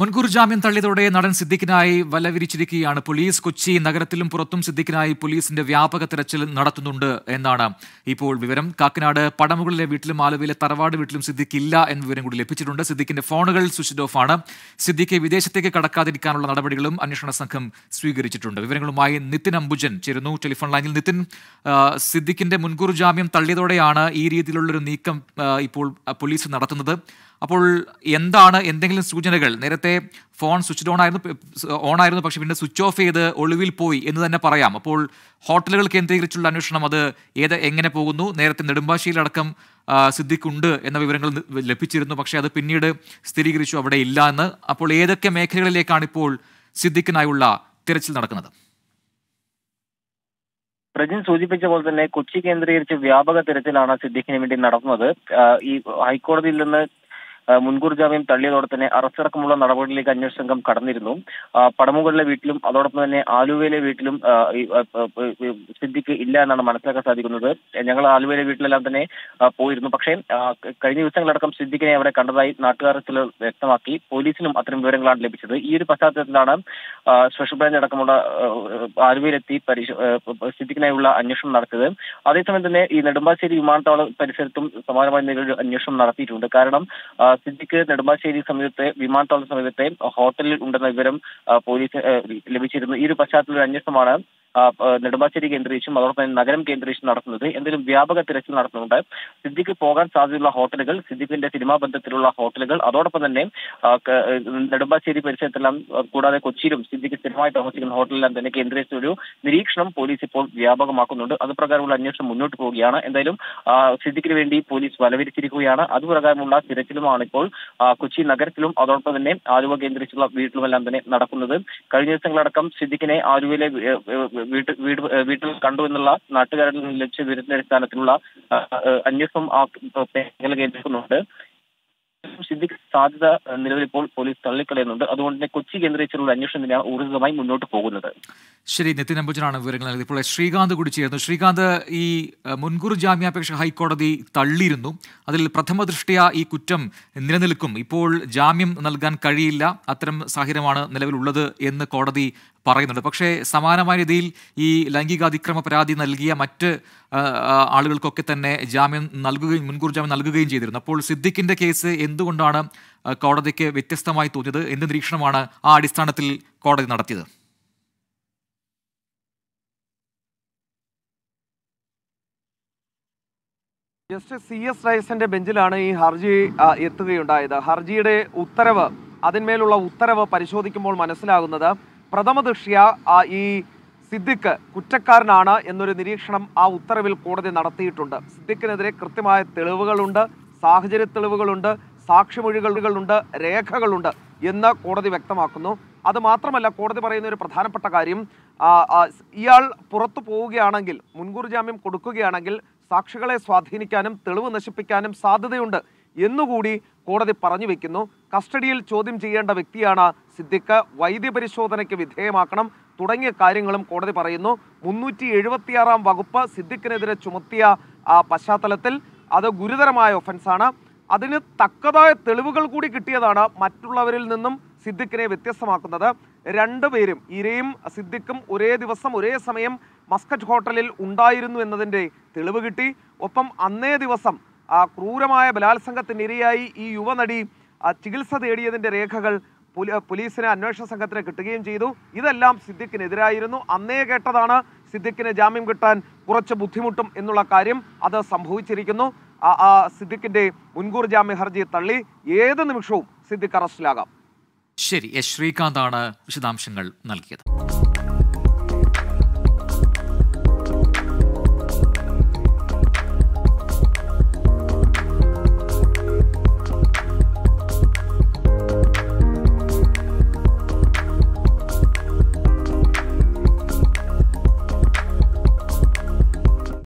മുൻകൂർ ജാമ്യം തള്ളിയതോടെ നടൻ സിദ്ദിഖിനായി വല വിരിച്ചിരിക്കുകയാണ് പോലീസ് കൊച്ചി നഗരത്തിലും പുറത്തും സിദ്ദിഖിനായി പോലീസിന്റെ വ്യാപക തിരച്ചിൽ നടത്തുന്നുണ്ട് എന്നാണ് ഇപ്പോൾ വിവരം കാക്കനാട് പടമുകളിലെ വീട്ടിലും ആലുവയിലെ തറവാട് വീട്ടിലും സിദ്ദിഖ് ഇല്ല എന്ന വിവരം കൂടി ലഭിച്ചിട്ടുണ്ട് സിദ്ദിഖിന്റെ ഫോണുകൾ സ്വിച്ച് ഓഫ് ആണ് സിദ്ദിഖ് വിദേശത്തേക്ക് കടക്കാതിരിക്കാനുള്ള നടപടികളും അന്വേഷണ സംഘം സ്വീകരിച്ചിട്ടുണ്ട് വിവരങ്ങളുമായി നിതിൻ അംബുജൻ ചേരുന്നു ടെലിഫോൺ ലൈനിൽ നിതിൻ സിദ്ദിഖിന്റെ മുൻകൂർ ജാമ്യം തള്ളിയതോടെയാണ് ഈ രീതിയിലുള്ളൊരു നീക്കം ഇപ്പോൾ പോലീസ് നടത്തുന്നത് അപ്പോൾ എന്താണ് എന്തെങ്കിലും സൂചനകൾ നേരത്തെ ഫോൺ സ്വിച്ച് ഓൺ ആയിരുന്നു ഓൺ ആയിരുന്നു പക്ഷേ പിന്നെ സ്വിച്ച് ഓഫ് ചെയ്ത് ഒളിവിൽ പോയി എന്ന് തന്നെ പറയാം അപ്പോൾ ഹോട്ടലുകൾ കേന്ദ്രീകരിച്ചുള്ള അന്വേഷണം അത് ഏത് എങ്ങനെ പോകുന്നു നേരത്തെ നെടുമ്പാശ്ശേരിയിലടക്കം സിദ്ധിക്കുണ്ട് എന്ന വിവരങ്ങൾ ലഭിച്ചിരുന്നു പക്ഷേ അത് പിന്നീട് സ്ഥിരീകരിച്ചു അവിടെ ഇല്ല എന്ന് അപ്പോൾ ഏതൊക്കെ മേഖലകളിലേക്കാണ് ഇപ്പോൾ സിദ്ദിഖിനായുള്ള തിരച്ചിൽ നടക്കുന്നത് പ്രജിൻ സൂചിപ്പിച്ച പോലെ തന്നെ കൊച്ചി കേന്ദ്രീകരിച്ച് വ്യാപക തിരച്ചിലാണ് സിദ്ദിഖിന് വേണ്ടി നടക്കുന്നത് ഈ ഹൈക്കോടതിയിൽ നിന്ന് മുൻകൂർ ജാമ്യം തള്ളിയതോടെ തന്നെ അറസ്റ്റടക്കമുള്ള നടപടിയിലേക്ക് അന്വേഷണ സംഘം കടന്നിരുന്നു പടമുകളിലെ വീട്ടിലും അതോടൊപ്പം തന്നെ ആലുവയിലെ വീട്ടിലും സിദ്ധിക്ക് ഇല്ല എന്നാണ് മനസ്സിലാക്കാൻ സാധിക്കുന്നത് ഞങ്ങൾ ആലുവയിലെ വീട്ടിലെല്ലാം തന്നെ പോയിരുന്നു പക്ഷേ കഴിഞ്ഞ ദിവസങ്ങളടക്കം സിദ്ധിക്കിനെ അവരെ കണ്ടതായി നാട്ടുകാരെ ചിലർ വ്യക്തമാക്കി പോലീസിനും അത്തരം വിവരങ്ങളാണ് ലഭിച്ചത് ഈ ഒരു പശ്ചാത്തലത്തിലാണ് സ്പെഷ്യൽ ബ്രാഞ്ച് അടക്കമുള്ള ആലുവയിലെത്തി പരിശോ സിദ്ദിഖിനായുള്ള അന്വേഷണം നടത്തിയത് അതേസമയം തന്നെ ഈ നെടുമ്പാശ്ശേരി വിമാനത്താവള പരിസരത്തും സമാനമായ നിലയിൽ അന്വേഷണം നടത്തിയിട്ടുണ്ട് കാരണം സിദ്ദിഖ് നെടുമ്പാശ്ശേരി സമീപത്തെ വിമാനത്താവള സമീപത്തെ ഹോട്ടലിൽ ഉണ്ടെന്ന വിവരം പോലീസ് ലഭിച്ചിരുന്നു ഈ ഒരു പശ്ചാത്തലത്തിൽ അന്വേഷണമാണ് നെടുമ്പാശ്ശേരി കേന്ദ്രീകരിച്ചും അതോടൊപ്പം തന്നെ നഗരം കേന്ദ്രീകരിച്ചും നടത്തുന്നത് എന്തെങ്കിലും വ്യാപക തിരച്ചിൽ നടത്തുന്നുണ്ട് സിദ്ദിഖ് പോകാൻ സാധ്യതയുള്ള ഹോട്ടലുകൾ സിദ്ദിഖിന്റെ സിനിമാ ബന്ധത്തിലുള്ള ഹോട്ടലുകൾ അതോടൊപ്പം തന്നെ നെടുമ്പാശ്ശേരി പരിസരത്തെല്ലാം കൂടാതെ കൊച്ചിയിലും സിദ്ദിഖ് സ്ഥിരമായി താമസിക്കുന്ന ഹോട്ടലിലെല്ലാം തന്നെ കേന്ദ്രീകരിച്ച ഒരു നിരീക്ഷണം പോലീസ് ഇപ്പോൾ വ്യാപകമാക്കുന്നുണ്ട് അത് പ്രകാരമുള്ള അന്വേഷണം മുന്നോട്ട് പോവുകയാണ് എന്തായാലും സിദ്ദിഖിന് വേണ്ടി പോലീസ് വലവിരിച്ചിരിക്കുകയാണ് അതുപ്രകാരമുള്ള തിരച്ചിലുമാണ് ഇപ്പോൾ കൊച്ചി നഗരത്തിലും അതോടൊപ്പം തന്നെ ആലുവ കേന്ദ്രീകരിച്ചുള്ള വീട്ടിലുമെല്ലാം തന്നെ നടക്കുന്നത് കഴിഞ്ഞ ദിവസങ്ങളടക്കം സിദ്ദിഖിനെ ആലുവയിലെ വീട്ട് വീട് വീട്ടിൽ കണ്ടു എന്നുള്ള നാട്ടുകാരിൽ നിന്ന് ലഭിച്ച വിവരത്തിന്റെ അടിസ്ഥാനത്തിലുള്ള അന്വേഷണം ആ കേന്ദ്രീകരിക്കുന്നുണ്ട് സിദ്ദിഖ് സാധ്യത നിലവിലിപ്പോൾ പോലീസ് തള്ളിക്കളയുന്നുണ്ട് അതുകൊണ്ട് തന്നെ കൊച്ചി കേന്ദ്രീകരിച്ചുള്ള അന്വേഷണം തന്നെയാണ് ഊർജിതമായി മുന്നോട്ട് പോകുന്നത് ശരി നിതിൻ അംബുജനാണ് വിവരങ്ങൾ നൽകിയത് ഇപ്പോൾ ശ്രീകാന്ത് കൂടി ചേർന്നു ശ്രീകാന്ത് ഈ മുൻകൂർ ജാമ്യാപേക്ഷ ഹൈക്കോടതി തള്ളിയിരുന്നു അതിൽ പ്രഥമ ദൃഷ്ടിയ ഈ കുറ്റം നിലനിൽക്കും ഇപ്പോൾ ജാമ്യം നൽകാൻ കഴിയില്ല അത്തരം സാഹചര്യമാണ് നിലവിലുള്ളത് എന്ന് കോടതി പറയുന്നുണ്ട് പക്ഷേ സമാനമായ രീതിയിൽ ഈ ലൈംഗികാതിക്രമ പരാതി നൽകിയ മറ്റ് ആളുകൾക്കൊക്കെ തന്നെ ജാമ്യം നൽകുകയും മുൻകൂർ ജാമ്യം നൽകുകയും ചെയ്തിരുന്നു അപ്പോൾ സിദ്ദിഖിന്റെ കേസ് എന്തുകൊണ്ടാണ് കോടതിക്ക് വ്യത്യസ്തമായി തോന്നിയത് എന്ത് നിരീക്ഷണമാണ് ആ അടിസ്ഥാനത്തിൽ കോടതി നടത്തിയത് ജസ്റ്റിസ് സി എസ് റൈസന്റെ ബെഞ്ചിലാണ് ഈ ഹർജി എത്തുകയുണ്ടായത് ഹർജിയുടെ ഉത്തരവ് അതിന്മേലുള്ള ഉത്തരവ് പരിശോധിക്കുമ്പോൾ മനസ്സിലാകുന്നത് പ്രഥമ ദൃഷ്ട്യ ഈ സിദ്ദിഖ് കുറ്റക്കാരനാണ് എന്നൊരു നിരീക്ഷണം ആ ഉത്തരവിൽ കോടതി നടത്തിയിട്ടുണ്ട് സിദ്ദിഖിനെതിരെ കൃത്യമായ തെളിവുകളുണ്ട് സാഹചര്യ തെളിവുകളുണ്ട് സാക്ഷിമൊഴികളുണ്ട് രേഖകളുണ്ട് എന്ന് കോടതി വ്യക്തമാക്കുന്നു അത് മാത്രമല്ല കോടതി പറയുന്ന ഒരു പ്രധാനപ്പെട്ട കാര്യം ഇയാൾ പുറത്തു പോവുകയാണെങ്കിൽ മുൻകൂർ ജാമ്യം കൊടുക്കുകയാണെങ്കിൽ സാക്ഷികളെ സ്വാധീനിക്കാനും തെളിവ് നശിപ്പിക്കാനും സാധ്യതയുണ്ട് എന്നുകൂടി കോടതി പറഞ്ഞു വെക്കുന്നു കസ്റ്റഡിയിൽ ചോദ്യം ചെയ്യേണ്ട വ്യക്തിയാണ് സിദ്ദിഖ് വൈദ്യപരിശോധനയ്ക്ക് വിധേയമാക്കണം തുടങ്ങിയ കാര്യങ്ങളും കോടതി പറയുന്നു മുന്നൂറ്റി എഴുപത്തിയാറാം വകുപ്പ് സിദ്ദിഖിനെതിരെ ചുമത്തിയ ആ പശ്ചാത്തലത്തിൽ അത് ഗുരുതരമായ ഒഫൻസാണ് അതിന് തക്കതായ തെളിവുകൾ കൂടി കിട്ടിയതാണ് മറ്റുള്ളവരിൽ നിന്നും സിദ്ദിഖിനെ വ്യത്യസ്തമാക്കുന്നത് രണ്ടുപേരും ഇരയും സിദ്ദിഖും ഒരേ ദിവസം ഒരേ സമയം മസ്കറ്റ് ഹോട്ടലിൽ ഉണ്ടായിരുന്നു എന്നതിൻ്റെ തെളിവ് കിട്ടി ഒപ്പം അന്നേ ദിവസം ആ ക്രൂരമായ ബലാത്സംഗത്തിനിരയായി ഇരയായി ഈ യുവനടി ചികിത്സ തേടിയതിൻ്റെ രേഖകൾ പോലീസിന് അന്വേഷണ സംഘത്തിന് കിട്ടുകയും ചെയ്തു ഇതെല്ലാം സിദ്ദിഖിനെതിരായിരുന്നു അന്നേ കേട്ടതാണ് സിദ്ദിഖിന് ജാമ്യം കിട്ടാൻ കുറച്ച് ബുദ്ധിമുട്ടും എന്നുള്ള കാര്യം അത് സംഭവിച്ചിരിക്കുന്നു സിദ്ദിഖിന്റെ മുൻകൂർ ജാമ്യ ഹർജി തള്ളി ഏത് നിമിഷവും സിദ്ദിഖ് അറസ്റ്റിലാകാം ശരി ശ്രീകാന്താണ് വിശദാംശങ്ങൾ നൽകിയത്